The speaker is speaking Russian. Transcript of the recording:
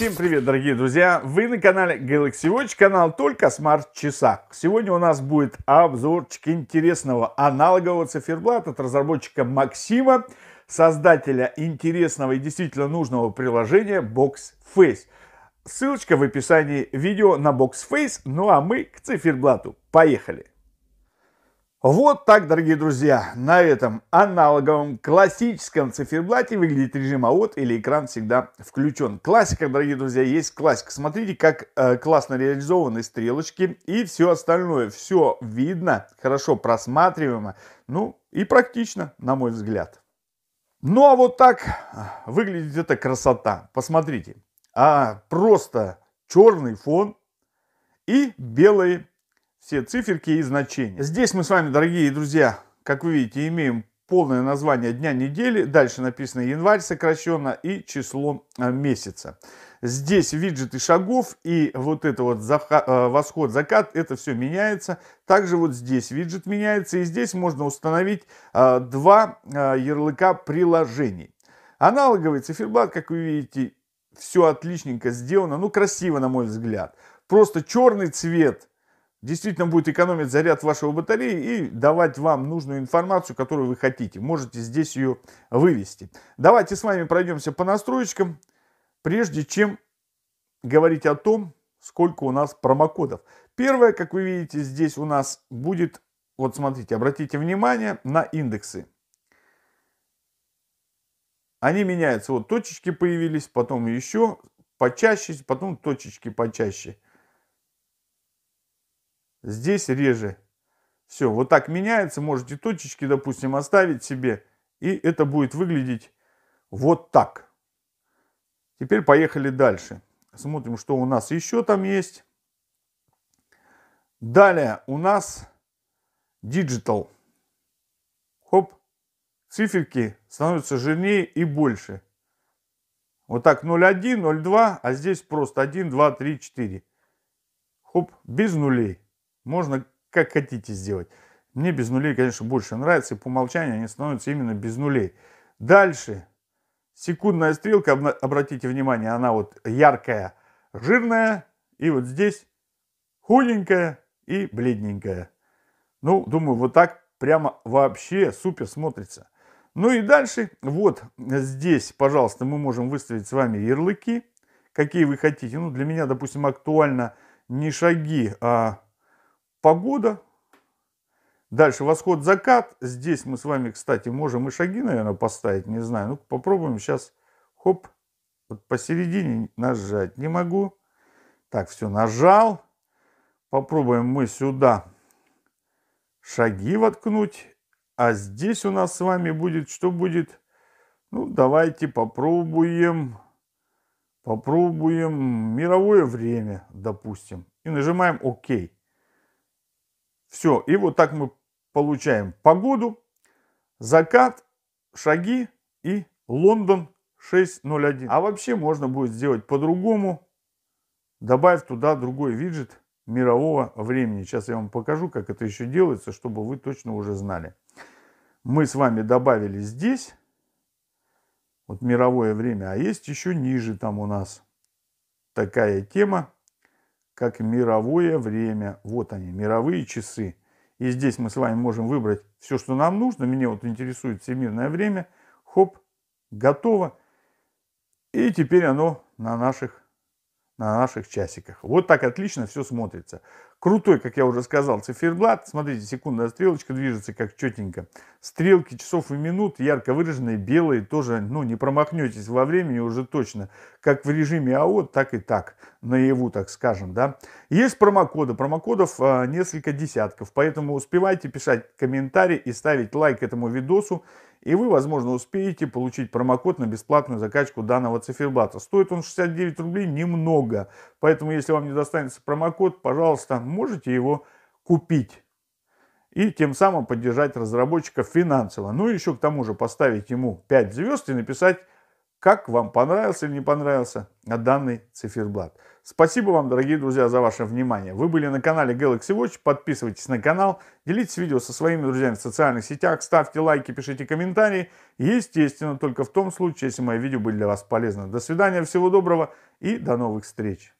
Всем привет, дорогие друзья! Вы на канале Galaxy Watch, канал только смарт-часах. Сегодня у нас будет обзорчик интересного аналогового циферблата от разработчика Максима, создателя интересного и действительно нужного приложения Box Face. Ссылочка в описании видео на Box Face. ну а мы к циферблату. Поехали! Вот так, дорогие друзья, на этом аналоговом классическом циферблате выглядит режим AOT или экран всегда включен. Классика, дорогие друзья, есть классика. Смотрите, как э, классно реализованы стрелочки и все остальное. Все видно, хорошо просматриваемо, ну и практично, на мой взгляд. Ну а вот так э, выглядит эта красота. Посмотрите, а, просто черный фон и белые все циферки и значения. Здесь мы с вами, дорогие друзья, как вы видите, имеем полное название дня недели, дальше написано январь сокращенно и число а, месяца. Здесь виджеты шагов и вот это вот а, восход, закат, это все меняется. Также вот здесь виджет меняется и здесь можно установить а, два ярлыка приложений. Аналоговый циферблат, как вы видите, все отличненько сделано, ну красиво на мой взгляд. Просто черный цвет действительно будет экономить заряд вашего батареи и давать вам нужную информацию, которую вы хотите. Можете здесь ее вывести. Давайте с вами пройдемся по настройкам, прежде чем говорить о том, сколько у нас промокодов. Первое, как вы видите, здесь у нас будет, вот смотрите, обратите внимание на индексы. Они меняются. Вот точечки появились, потом еще почаще, потом точечки почаще здесь реже. Все, вот так меняется, можете точечки, допустим, оставить себе, и это будет выглядеть вот так. Теперь поехали дальше. Смотрим, что у нас еще там есть. Далее у нас Digital. Хоп, циферки становятся жирнее и больше. Вот так 0,1, 0,2, а здесь просто 1, 2, 3, 4. Хоп, без нулей. Можно как хотите сделать. Мне без нулей, конечно, больше нравится. И по умолчанию они становятся именно без нулей. Дальше. Секундная стрелка, обратите внимание, она вот яркая, жирная. И вот здесь худенькая и бледненькая. Ну, думаю, вот так прямо вообще супер смотрится. Ну и дальше, вот здесь, пожалуйста, мы можем выставить с вами ярлыки, какие вы хотите. Ну, для меня, допустим, актуально не шаги, а погода. Дальше восход-закат. Здесь мы с вами, кстати, можем и шаги, наверное, поставить, не знаю. ну попробуем сейчас, хоп, вот посередине нажать не могу. Так, все, нажал. Попробуем мы сюда шаги воткнуть. А здесь у нас с вами будет, что будет? Ну, давайте попробуем, попробуем мировое время, допустим. И нажимаем ОК. Все, и вот так мы получаем погоду, закат, шаги и Лондон 6.01. А вообще можно будет сделать по-другому. добавив туда другой виджет мирового времени. Сейчас я вам покажу, как это еще делается, чтобы вы точно уже знали. Мы с вами добавили здесь вот мировое время, а есть еще ниже там у нас такая тема как мировое время. Вот они, мировые часы. И здесь мы с вами можем выбрать все, что нам нужно. Меня вот интересует всемирное время. Хоп, готово. И теперь оно на наших на наших часиках. Вот так отлично все смотрится. Крутой, как я уже сказал, циферблат. Смотрите, секундная стрелочка движется как четенько. Стрелки часов и минут ярко выраженные, белые тоже, ну, не промахнетесь во времени уже точно. Как в режиме АО, так и так, наяву, так скажем, да. Есть промокоды, промокодов а, несколько десятков, поэтому успевайте писать комментарии и ставить лайк этому видосу и вы, возможно, успеете получить промокод на бесплатную закачку данного циферблата. Стоит он 69 рублей, немного. Поэтому, если вам не достанется промокод, пожалуйста, можете его купить. И тем самым поддержать разработчика финансово. Ну и еще к тому же поставить ему 5 звезд и написать как вам понравился или не понравился данный циферблат. Спасибо вам, дорогие друзья, за ваше внимание. Вы были на канале Galaxy Watch. Подписывайтесь на канал, делитесь видео со своими друзьями в социальных сетях, ставьте лайки, пишите комментарии. Естественно, только в том случае, если мои видео были для вас полезны. До свидания, всего доброго и до новых встреч.